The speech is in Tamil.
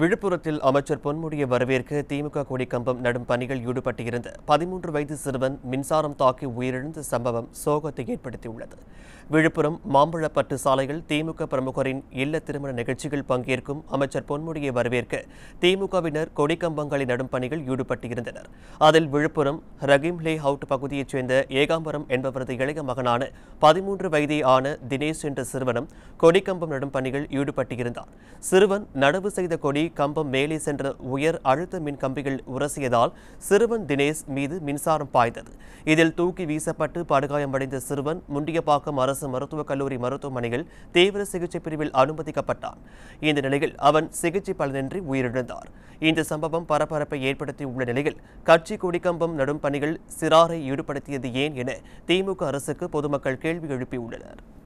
விழுப்புரத்தில் அமைச்சர் பொன்முடியை வரவேற்க திமுக கொடி கம்பம் நடும் பணிகள் ஈடுபட்டிருந்த பதிமூன்று வயது சிறுவன் மின்சாரம் தாக்கி உயிரிழந்த சம்பவம் சோகத்தை ஏற்படுத்தியுள்ளது விழுப்புரம் மாம்பழப்பட்டு சாலையில் திமுக பிரமுகரின் இல்ல திருமண நிகழ்ச்சிகள் பங்கேற்கும் அமைச்சர் பொன்முடியை வரவேற்க திமுகவினர் கொடி கம்பங்களை நடும் பணிகள் ஈடுபட்டிருந்தனர் அதில் விழுப்புரம் ரஹீம் லே ஹவுட் பகுதியைச் சேர்ந்த ஏகாம்பரம் என்பவரது இளைய மகனான பதிமூன்று வயதே ஆன தினேஷ் என்ற சிறுவனும் கொடிக்கம்பம் நடும் பணிகள் ஈடுபட்டிருந்தார் சிறுவன் நடவு செய்த கொடி தாண்டி கம்பம் மேலே சென்ற உயர் அழுத்த மின் கம்பிகள் உரசியதால் சிறுவன் தினேஷ் மீது மின்சாரம் பாய்ந்தது இதில் தூக்கி வீசப்பட்டு படுகாயமடைந்த சிறுவன் முண்டியப்பாக்கம் அரசு மருத்துவக் கல்லூரி மருத்துவமனையில் தீவிர சிகிச்சை பிரிவில் அனுமதிக்கப்பட்டான் இந்த நிலையில் அவன் சிகிச்சை பலனின்றி உயிரிழந்தார் இந்த சம்பவம் பரபரப்பை ஏற்படுத்தியுள்ள நிலையில் கட்சி கொடிக்கம்பம் நடும் பணிகள் சிறாரை ஈடுபடுத்தியது ஏன் என திமுக அரசுக்கு பொதுமக்கள் கேள்வி எழுப்பியுள்ளனர்